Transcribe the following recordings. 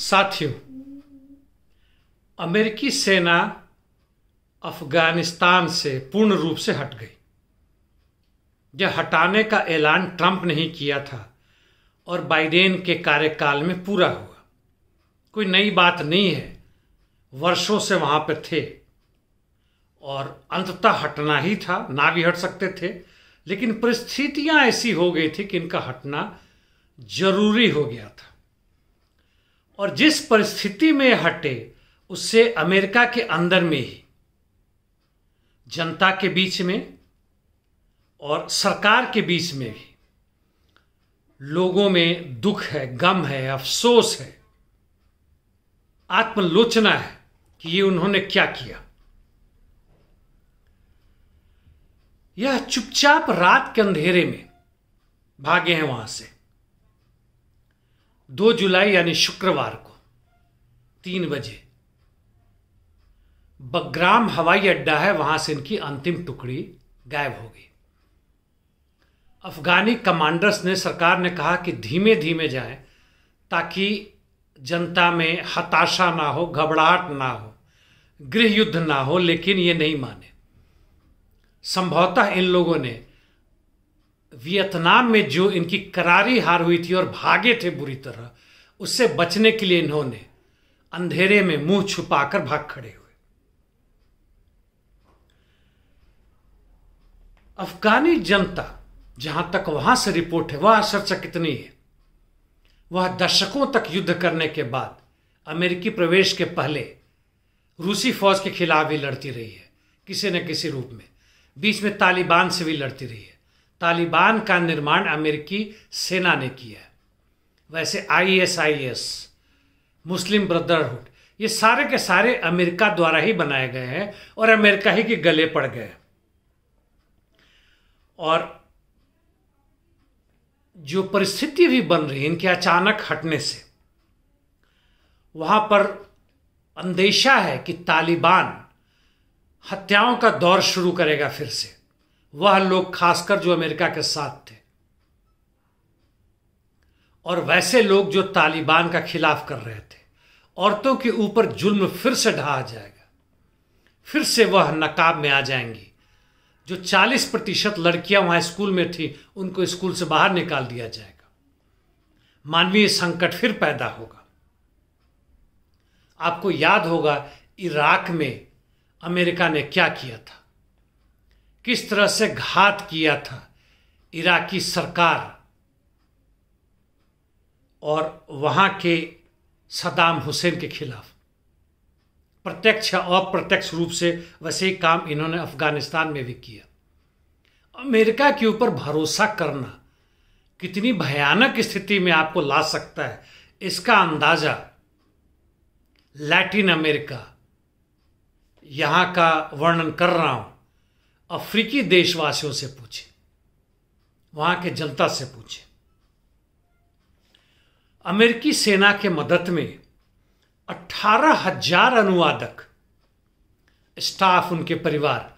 साथियों अमेरिकी सेना अफगानिस्तान से पूर्ण रूप से हट गई यह हटाने का ऐलान ट्रंप ने ही किया था और बाइडेन के कार्यकाल में पूरा हुआ कोई नई बात नहीं है वर्षों से वहां पर थे और अंततः हटना ही था ना भी हट सकते थे लेकिन परिस्थितियां ऐसी हो गई थी कि इनका हटना जरूरी हो गया था और जिस परिस्थिति में हटे उससे अमेरिका के अंदर में ही जनता के बीच में और सरकार के बीच में भी लोगों में दुख है गम है अफसोस है आत्मलोचना है कि ये उन्होंने क्या किया यह चुपचाप रात के अंधेरे में भागे हैं वहां से दो जुलाई यानी शुक्रवार को तीन बजे बग्राम हवाई अड्डा है वहां से इनकी अंतिम टुकड़ी गायब हो गई अफगानी कमांडर्स ने सरकार ने कहा कि धीमे धीमे जाए ताकि जनता में हताशा ना हो घबराहट ना हो गृह युद्ध ना हो लेकिन ये नहीं माने संभवतः इन लोगों ने वियतनाम में जो इनकी करारी हार हुई थी और भागे थे बुरी तरह उससे बचने के लिए इन्होंने अंधेरे में मुंह छुपाकर भाग खड़े हुए अफगानी जनता जहां तक वहां से रिपोर्ट है वह आश्चर्यचकित नहीं है वह दशकों तक युद्ध करने के बाद अमेरिकी प्रवेश के पहले रूसी फौज के खिलाफ भी लड़ती रही है किसी न किसी रूप में बीच में तालिबान से भी लड़ती रही है तालिबान का निर्माण अमेरिकी सेना ने किया वैसे आईएसआईएस मुस्लिम ब्रदरहुड ये सारे के सारे अमेरिका द्वारा ही बनाए गए हैं और अमेरिका ही के गले पड़ गए और जो परिस्थिति भी बन रही है इनके अचानक हटने से वहां पर अंदेशा है कि तालिबान हत्याओं का दौर शुरू करेगा फिर से वह लोग खासकर जो अमेरिका के साथ थे और वैसे लोग जो तालिबान का खिलाफ कर रहे थे औरतों के ऊपर जुल्म फिर से ढहा जाएगा फिर से वह नकाब में आ जाएंगी जो 40 प्रतिशत लड़कियां वहां स्कूल में थी उनको स्कूल से बाहर निकाल दिया जाएगा मानवीय संकट फिर पैदा होगा आपको याद होगा इराक में अमेरिका ने क्या किया था किस तरह से घात किया था इराकी सरकार और वहाँ के सदाम हुसैन के खिलाफ प्रत्यक्ष और प्रत्यक्ष रूप से वैसे ही काम इन्होंने अफगानिस्तान में भी किया अमेरिका के ऊपर भरोसा करना कितनी भयानक स्थिति में आपको ला सकता है इसका अंदाजा लैटिन अमेरिका यहाँ का वर्णन कर रहा हूँ अफ्रीकी देशवासियों से पूछे वहां के जनता से पूछे अमेरिकी सेना के मदद में अठारह हजार अनुवादक स्टाफ उनके परिवार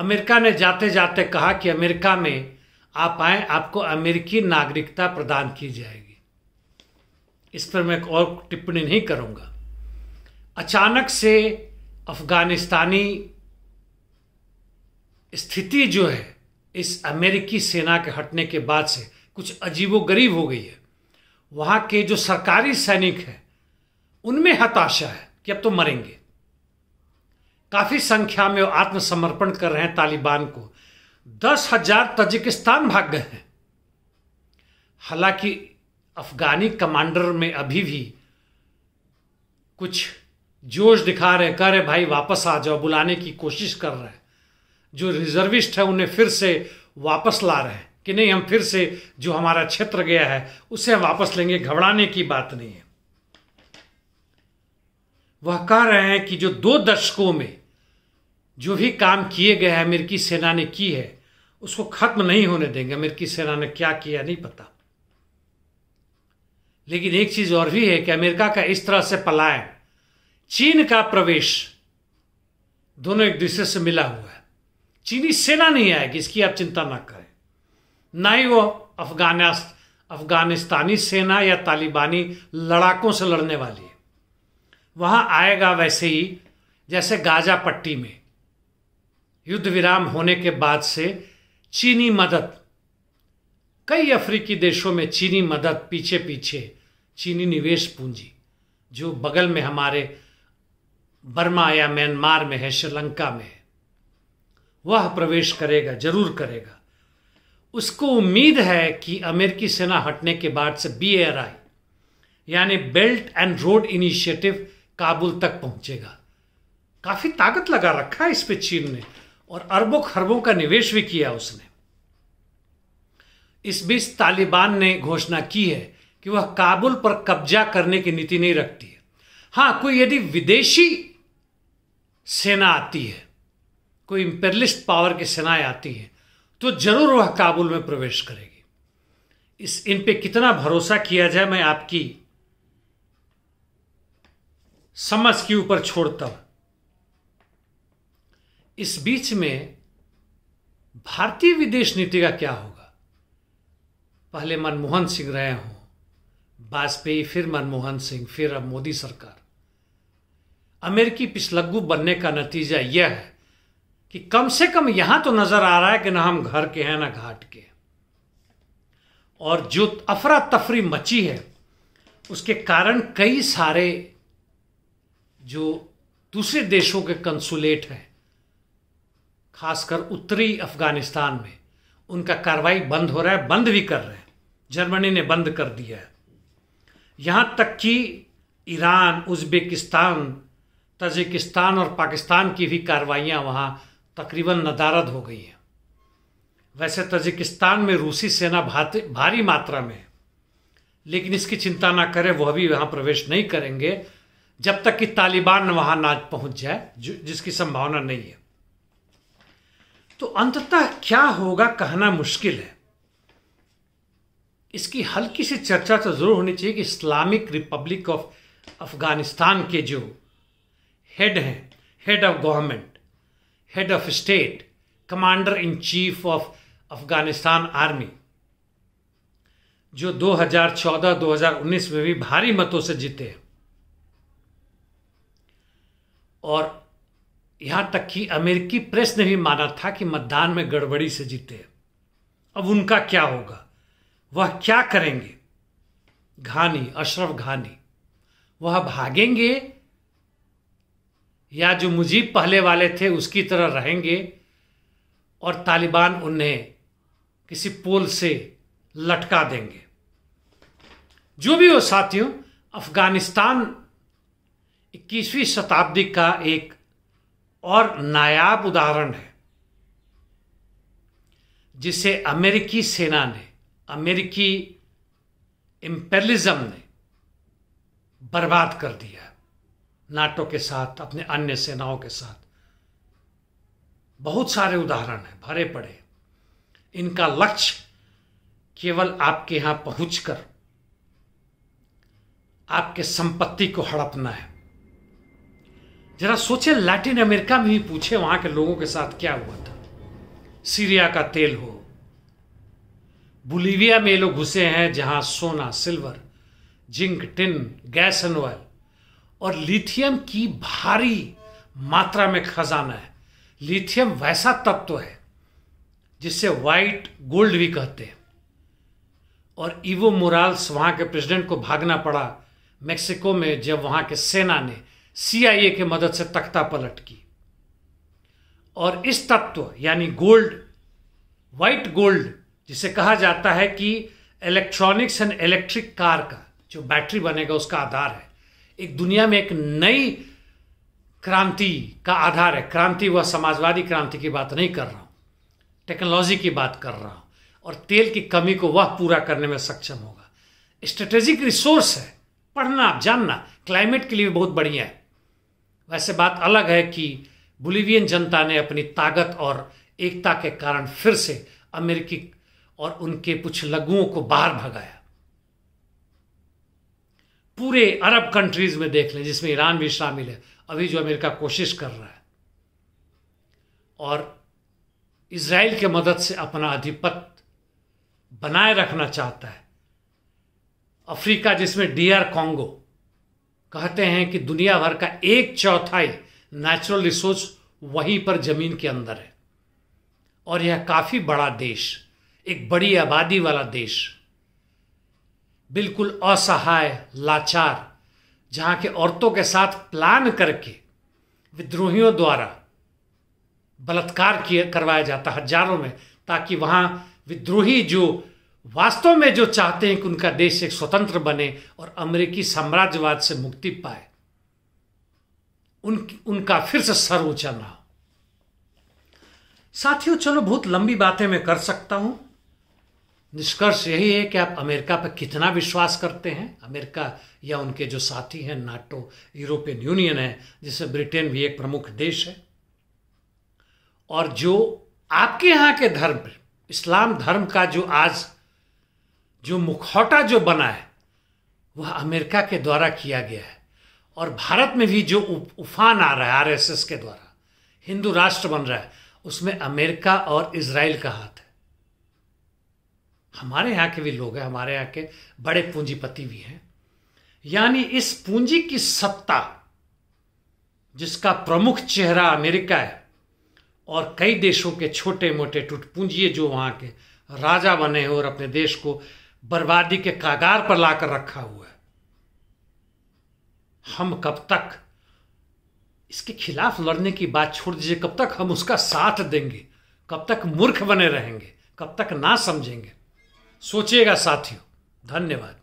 अमेरिका ने जाते जाते कहा कि अमेरिका में आप आए आपको अमेरिकी नागरिकता प्रदान की जाएगी इस पर मैं और टिप्पणी नहीं करूंगा अचानक से अफगानिस्तानी स्थिति जो है इस अमेरिकी सेना के हटने के बाद से कुछ अजीबो गरीब हो गई है वहाँ के जो सरकारी सैनिक हैं उनमें हताशा है कि अब तो मरेंगे काफ़ी संख्या में वो आत्मसमर्पण कर रहे हैं तालिबान को दस हजार तजिकिस्तान भाग गए हैं हालांकि अफगानी कमांडर में अभी भी कुछ जोश दिखा रहे हैं कह रहे भाई वापस आ जाओ बुलाने की कोशिश कर रहे हैं जो रिजर्विस्ट है उन्हें फिर से वापस ला रहे हैं कि नहीं हम फिर से जो हमारा क्षेत्र गया है उसे हम वापस लेंगे घबराने की बात नहीं है वह कह रहे हैं कि जो दो दशकों में जो भी काम किए गए हैं अमेरिकी सेना ने की है उसको खत्म नहीं होने देंगे अमेरिकी सेना ने क्या किया नहीं पता लेकिन एक चीज और भी है कि अमेरिका का इस तरह से पलायन चीन का प्रवेश दोनों एक दूसरे से मिला हुआ है चीनी सेना नहीं आएगी इसकी आप चिंता ना करें ना ही वो अफगान अफगानिस्तानी सेना या तालिबानी लड़ाकों से लड़ने वाली है वहां आएगा वैसे ही जैसे गाजा पट्टी में युद्ध विराम होने के बाद से चीनी मदद कई अफ्रीकी देशों में चीनी मदद पीछे पीछे चीनी निवेश पूंजी जो बगल में हमारे बर्मा या म्यांमार में है श्रीलंका में है वह प्रवेश करेगा जरूर करेगा उसको उम्मीद है कि अमेरिकी सेना हटने के बाद से बी एर आई यानी belt and road initiative Kabul तक पहुंचेगा काफी ताकत लगा रखा है इस पे चीन ने और अरबों खरबों का निवेश भी किया उसने इस बीच तालिबान ने घोषणा की है कि वह काबुल पर कब्जा करने की नीति नहीं रखती है हाँ कोई यदि विदेशी सेना आती है कोई इंपेरलिस्ट पावर की सेनाएं आती हैं तो जरूर वह काबुल में प्रवेश करेगी इस इन पे कितना भरोसा किया जाए मैं आपकी समझ के ऊपर छोड़ता हूं इस बीच में भारतीय विदेश नीति का क्या होगा पहले मनमोहन सिंह रहे हों वाजपेयी फिर मनमोहन सिंह फिर अब मोदी सरकार अमेरिकी पिछलग्गू बनने का नतीजा यह है कि कम से कम यहां तो नजर आ रहा है कि ना हम घर के हैं ना घाट के और जो अफरा तफरी मची है उसके कारण कई सारे जो दूसरे देशों के कंसुलेट हैं खासकर उत्तरी अफगानिस्तान में उनका कार्रवाई बंद हो रहा है बंद भी कर रहे हैं जर्मनी ने बंद कर दिया है यहाँ तक कि ईरान उज्बेकिस्तान तजिकिस्तान और पाकिस्तान की भी कार्रवाइयां वहां तकरीबन नदारद हो गई है वैसे तजिकिस्तान में रूसी सेना भारी मात्रा में है लेकिन इसकी चिंता ना करें वह भी वहां प्रवेश नहीं करेंगे जब तक कि तालिबान वहां ना पहुंच जाए जिसकी संभावना नहीं है तो अंततः क्या होगा कहना मुश्किल है इसकी हल्की सी चर्चा तो जरूर होनी चाहिए कि इस्लामिक रिपब्लिक ऑफ अफगानिस्तान के जो हेड हैं head of government head of state, commander in chief of Afghanistan army जो 2014-2019 में भी भारी मतों से जीते हैं और यहां तक कि अमेरिकी प्रेस ने भी माना था कि मतदान में गड़बड़ी से जीते हैं अब उनका क्या होगा वह क्या करेंगे घानी अशरफ घानी वह भागेंगे या जो मुजीब पहले वाले थे उसकी तरह रहेंगे और तालिबान उन्हें किसी पोल से लटका देंगे जो भी हो साथियों अफगानिस्तान 21वीं शताब्दी का एक और नायाब उदाहरण है जिसे अमेरिकी सेना ने अमेरिकी इम्पेलिज्म ने बर्बाद कर दिया नाटो के साथ अपने अन्य सेनाओं के साथ बहुत सारे उदाहरण हैं भरे पड़े इनका लक्ष्य केवल आपके यहां पहुंचकर आपके संपत्ति को हड़पना है जरा सोचे लैटिन अमेरिका में भी पूछे वहां के लोगों के साथ क्या हुआ था सीरिया का तेल हो बुलिविया में ये लोग घुसे हैं जहां सोना silver zinc tin gas and oil और लिथियम की भारी मात्रा में खजाना है लिथियम वैसा तत्व तो है जिससे वाइट गोल्ड भी कहते हैं और इवो मोराल्स वहां के प्रेसिडेंट को भागना पड़ा मेक्सिको में जब वहां के सेना ने सीआईए के मदद से तख्ता पलट की और इस तत्व यानी गोल्ड वाइट गोल्ड जिसे कहा जाता है कि इलेक्ट्रॉनिक्स एंड इलेक्ट्रिक कार का जो बैटरी बनेगा उसका आधार है एक दुनिया में एक नई क्रांति का आधार है क्रांति वह समाजवादी क्रांति की बात नहीं कर रहा हूँ टेक्नोलॉजी की बात कर रहा हूँ और तेल की कमी को वह पूरा करने में सक्षम होगा स्ट्रेटेजिक रिसोर्स है पढ़ना जानना क्लाइमेट के लिए बहुत बढ़िया है वैसे बात अलग है कि बुलिवियन जनता ने अपनी ताकत और एकता के कारण फिर से अमेरिकी और उनके कुछ लघुओं को बाहर भगाया पूरे अरब कंट्रीज में देख लें जिसमें ईरान भी शामिल है अभी जो अमेरिका कोशिश कर रहा है और इसराइल के मदद से अपना आधिपत्य बनाए रखना चाहता है अफ्रीका जिसमें डीआर कॉन्गो कहते हैं कि दुनिया भर का एक चौथाई नेचुरल रिसोर्स वहीं पर जमीन के अंदर है और यह काफ़ी बड़ा देश एक बड़ी आबादी वाला देश बिल्कुल असहाय लाचार जहां के औरतों के साथ प्लान करके विद्रोहियों द्वारा बलात्कार किए करवाया जाता हजारों में ताकि वहां विद्रोही जो वास्तव में जो चाहते हैं कि उनका देश एक स्वतंत्र बने और अमेरिकी साम्राज्यवाद से मुक्ति पाए उन उनका फिर से सर ऊंचा ना हो साथियों चलो बहुत लंबी बातें मैं कर सकता हूं निष्कर्ष यही है कि आप अमेरिका पर कितना विश्वास करते हैं अमेरिका या उनके जो साथी हैं नाटो यूरोपियन यूनियन है जिसमें ब्रिटेन भी एक प्रमुख देश है और जो आपके यहाँ के धर्म इस्लाम धर्म का जो आज जो मुखौटा जो बना है वह अमेरिका के द्वारा किया गया है और भारत में भी जो उफान आ रहा है आरएसएस के द्वारा हिंदू राष्ट्र बन रहा है उसमें अमेरिका और इसराइल का हाथ है हमारे यहाँ के भी लोग हैं हमारे यहाँ के बड़े पूंजीपति भी हैं यानी इस पूंजी की सत्ता जिसका प्रमुख चेहरा अमेरिका है और कई देशों के छोटे मोटे टूट पूंजी जो वहाँ के राजा बने हैं और अपने देश को बर्बादी के कागार पर लाकर रखा हुआ है हम कब तक इसके खिलाफ लड़ने की बात छोड़ दीजिए कब तक हम उसका साथ देंगे कब तक मूर्ख बने रहेंगे कब तक ना समझेंगे सोचिएगा साथियों धन्यवाद